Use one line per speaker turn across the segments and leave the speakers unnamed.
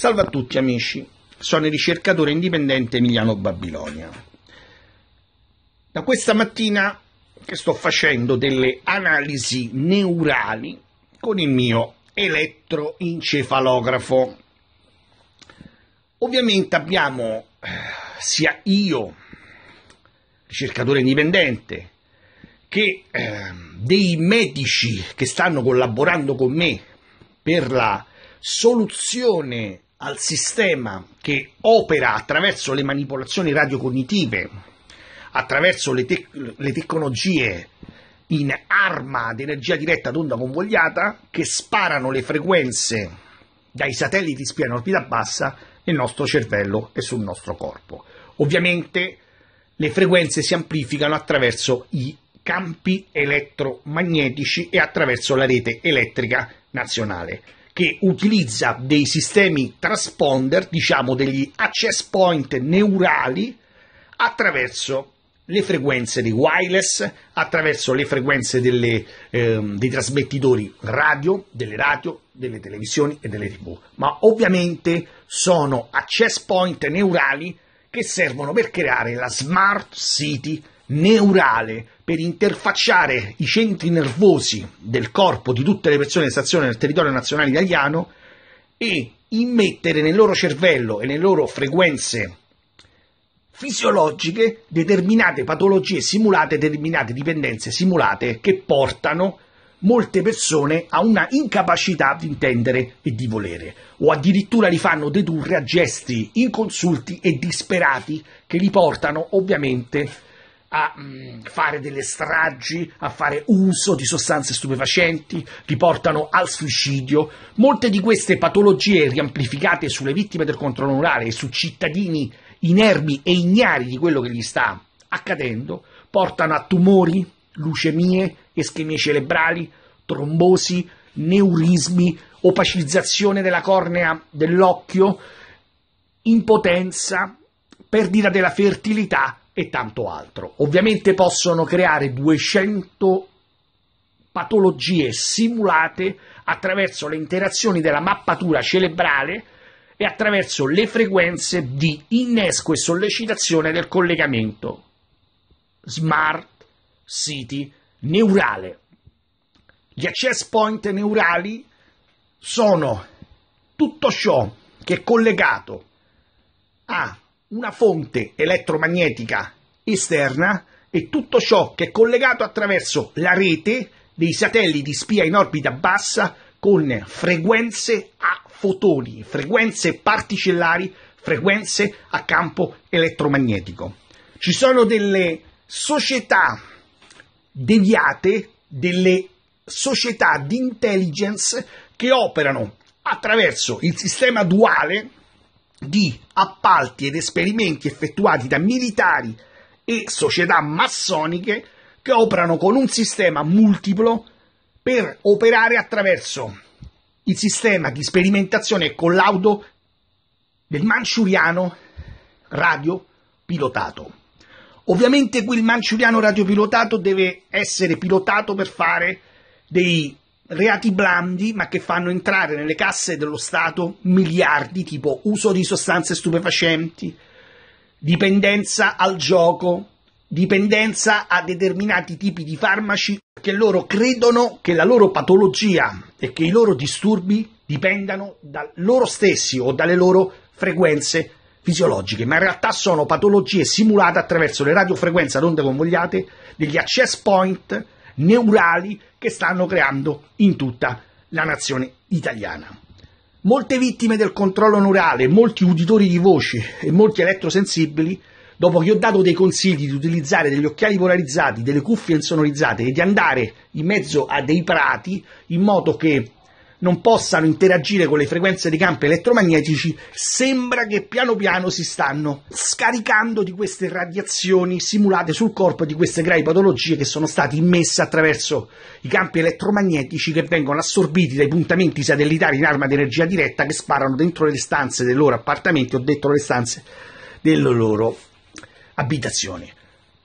Salve a tutti amici, sono il ricercatore indipendente Emiliano Babilonia. Da questa mattina che sto facendo delle analisi neurali con il mio elettroencefalografo. Ovviamente abbiamo eh, sia io, ricercatore indipendente, che eh, dei medici che stanno collaborando con me per la soluzione al sistema che opera attraverso le manipolazioni radiocognitive, attraverso le, te- le tecnologie in arma di energia diretta ad onda convogliata che sparano le frequenze dai satelliti spia in orbita bassa nel nostro cervello e sul nostro corpo. Ovviamente le frequenze si amplificano attraverso i campi elettromagnetici e attraverso la rete elettrica nazionale che utilizza dei sistemi transponder, diciamo degli access point neurali, attraverso le frequenze dei wireless, attraverso le frequenze delle, eh, dei trasmettitori radio, delle radio, delle televisioni e delle tv. Ma ovviamente sono access point neurali che servono per creare la smart city neurale per interfacciare i centri nervosi del corpo di tutte le persone in stazione nel territorio nazionale italiano e immettere nel loro cervello e nelle loro frequenze fisiologiche determinate patologie simulate, determinate dipendenze simulate che portano molte persone a una incapacità di intendere e di volere, o addirittura li fanno dedurre a gesti inconsulti e disperati che li portano ovviamente a a mh, mm, fare delle stragi, a fare uso di sostanze stupefacenti, li portano al suicidio. Molte di queste patologie riamplificate sulle vittime del controllo orale e su cittadini inermi e ignari di quello che gli sta accadendo, portano a tumori, leucemie, ischemie cerebrali, trombosi, neurismi, opacizzazione della cornea dell'occhio, impotenza, perdita della fertilità e tanto altro. Ovviamente possono creare 200 patologie simulate attraverso le interazioni della mappatura cerebrale e attraverso le frequenze di innesco e sollecitazione del collegamento smart city neurale. Gli access point neurali sono tutto ciò che è collegato a una fonte elettromagnetica esterna e tutto ciò che è collegato attraverso la rete dei satelliti spia in orbita bassa con frequenze a fotoni, frequenze particellari, frequenze a campo elettromagnetico. Ci sono delle società deviate, delle società di intelligence che operano attraverso il sistema duale di appalti ed esperimenti effettuati da militari e società massoniche che operano con un sistema multiplo per operare attraverso il sistema di sperimentazione e collaudo del manciuriano radio pilotato. Ovviamente qui il manciuriano radio pilotato deve essere pilotato per fare dei reati blandi, ma che fanno entrare nelle casse dello Stato miliardi, tipo uso di sostanze stupefacenti, dipendenza al gioco, dipendenza a determinati tipi di farmaci, che loro credono che la loro patologia e che i loro disturbi dipendano da loro stessi o dalle loro frequenze fisiologiche, ma in realtà sono patologie simulate attraverso le radiofrequenze ad onde convogliate, degli access point neurali che stanno creando in tutta la nazione italiana. Molte vittime del controllo neurale, molti uditori di voci e molti elettrosensibili, dopo che ho dato dei consigli di utilizzare degli occhiali polarizzati, delle cuffie insonorizzate e di andare in mezzo a dei prati in modo che non possano interagire con le frequenze dei campi elettromagnetici, sembra che piano piano si stanno scaricando di queste radiazioni simulate sul corpo di queste gravi patologie che sono state immesse attraverso i campi elettromagnetici che vengono assorbiti dai puntamenti satellitari in arma di energia diretta che sparano dentro le stanze dei loro appartamenti o dentro le stanze delle loro abitazioni.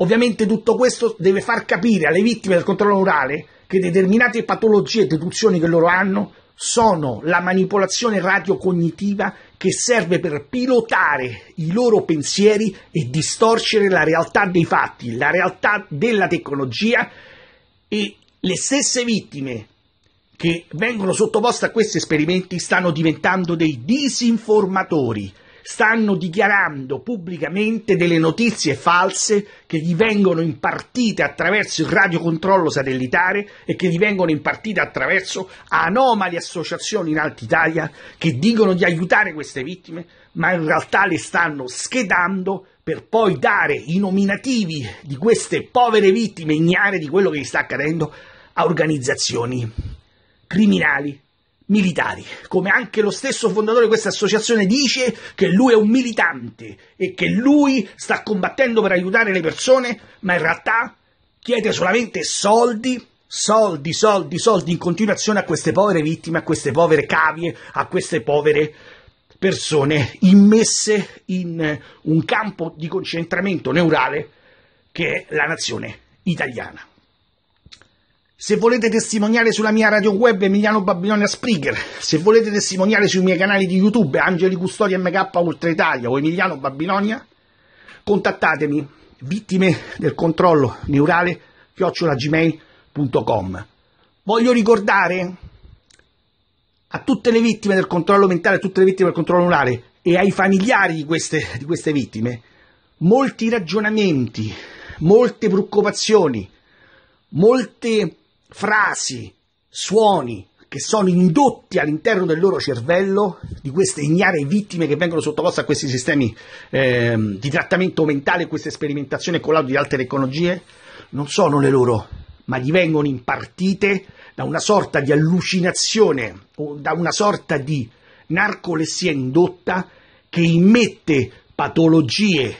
Ovviamente tutto questo deve far capire alle vittime del controllo orale che determinate patologie e deduzioni che loro hanno sono la manipolazione radiocognitiva che serve per pilotare i loro pensieri e distorcere la realtà dei fatti, la realtà della tecnologia e le stesse vittime che vengono sottoposte a questi esperimenti stanno diventando dei disinformatori, stanno dichiarando pubblicamente delle notizie false che gli vengono impartite attraverso il radiocontrollo satellitare e che gli vengono impartite attraverso anomali associazioni in Alta Italia che dicono di aiutare queste vittime, ma in realtà le stanno schedando per poi dare i nominativi di queste povere vittime ignare di quello che gli sta accadendo a organizzazioni criminali militari, come anche lo stesso fondatore di questa associazione dice che lui è un militante e che lui sta combattendo per aiutare le persone, ma in realtà chiede solamente soldi, soldi, soldi, soldi in continuazione a queste povere vittime, a queste povere cavie, a queste povere persone immesse in un campo di concentramento neurale che è la nazione italiana. Se volete testimoniare sulla mia radio web Emiliano Babilonia Springer, se volete testimoniare sui miei canali di YouTube Angeli Custodi MK Ultra Italia o Emiliano Babilonia, contattatemi vittime del controllo neurale chiocciolagmail.com. Voglio ricordare a tutte le vittime del controllo mentale, a tutte le vittime del controllo neurale e ai familiari di queste, di queste vittime molti ragionamenti, molte preoccupazioni, molte frasi, suoni che sono indotti all'interno del loro cervello di queste ignare vittime che vengono sottoposte a questi sistemi eh, di trattamento mentale, queste sperimentazioni con l'audio di alte tecnologie, non sono le loro, ma gli vengono impartite da una sorta di allucinazione, da una sorta di narcolessia indotta che immette patologie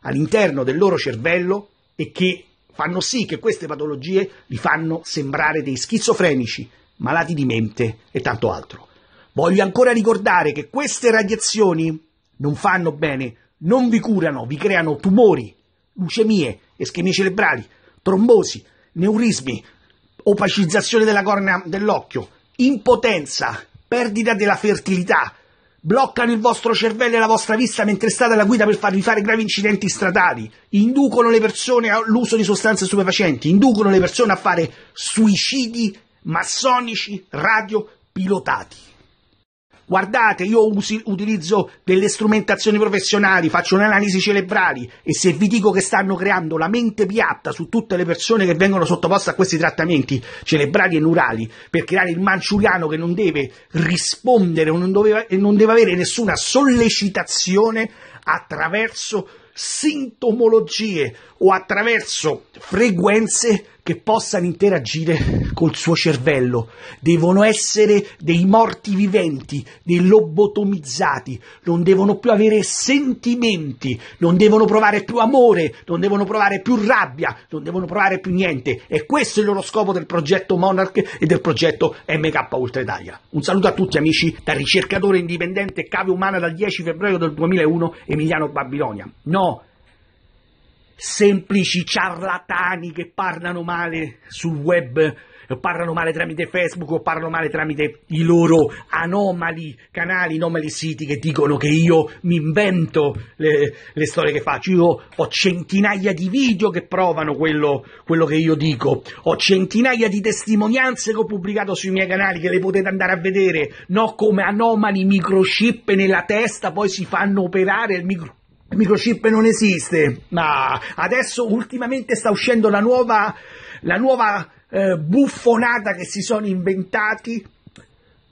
all'interno del loro cervello e che fanno sì che queste patologie li fanno sembrare dei schizofrenici, malati di mente e tanto altro. Voglio ancora ricordare che queste radiazioni non fanno bene, non vi curano, vi creano tumori, leucemie, ischemie cerebrali, trombosi, neurismi, opacizzazione della cornea dell'occhio, impotenza, perdita della fertilità, bloccano il vostro cervello e la vostra vista mentre state alla guida per farvi fare gravi incidenti stradali, inducono le persone all'uso di sostanze stupefacenti, inducono le persone a fare suicidi massonici radiopilotati guardate, io usi, utilizzo delle strumentazioni professionali, faccio un'analisi cerebrali e se vi dico che stanno creando la mente piatta su tutte le persone che vengono sottoposte a questi trattamenti cerebrali e neurali per creare il manciuriano che non deve rispondere o non, doveva, non deve avere nessuna sollecitazione attraverso sintomologie o attraverso frequenze che possano interagire col suo cervello. Devono essere dei morti viventi, dei lobotomizzati, non devono più avere sentimenti, non devono provare più amore, non devono provare più rabbia, non devono provare più niente. E questo è il loro scopo del progetto Monarch e del progetto MK Ultra Italia. Un saluto a tutti amici dal ricercatore indipendente cave umana dal 10 febbraio del 2001 Emiliano Babilonia. No! semplici ciarlatani che parlano male sul web, parlano male tramite Facebook o parlano male tramite i loro anomali canali, anomali siti che dicono che io mi invento le, le storie che faccio. Io ho centinaia di video che provano quello, quello, che io dico, ho centinaia di testimonianze che ho pubblicato sui miei canali che le potete andare a vedere, no come anomali microchip nella testa, poi si fanno operare il microchip il microchip non esiste, ma adesso ultimamente sta uscendo la nuova, la nuova eh, buffonata che si sono inventati.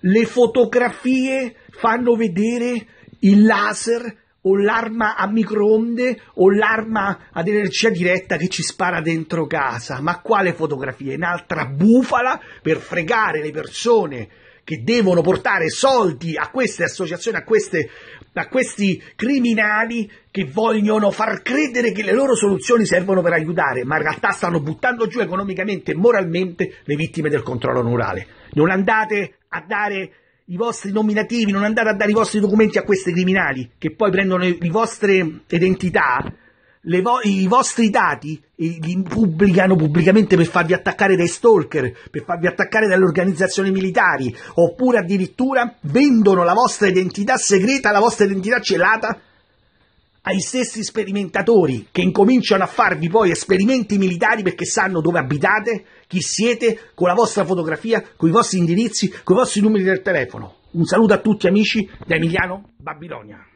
Le fotografie fanno vedere il laser o l'arma a microonde o l'arma ad energia diretta che ci spara dentro casa. Ma quale fotografia? Un'altra bufala per fregare le persone che devono portare soldi a queste associazioni, a, queste, a questi criminali che vogliono far credere che le loro soluzioni servono per aiutare, ma in realtà stanno buttando giù economicamente e moralmente le vittime del controllo rurale. Non andate a dare i vostri nominativi, non andate a dare i vostri documenti a questi criminali che poi prendono le vostre identità vo- i vostri dati li pubblicano pubblicamente per farvi attaccare dai stalker, per farvi attaccare dalle organizzazioni militari, oppure addirittura vendono la vostra identità segreta, la vostra identità celata ai stessi sperimentatori che incominciano a farvi poi esperimenti militari perché sanno dove abitate, chi siete, con la vostra fotografia, con i vostri indirizzi, con i vostri numeri del telefono. Un saluto a tutti amici da Emiliano Babilonia.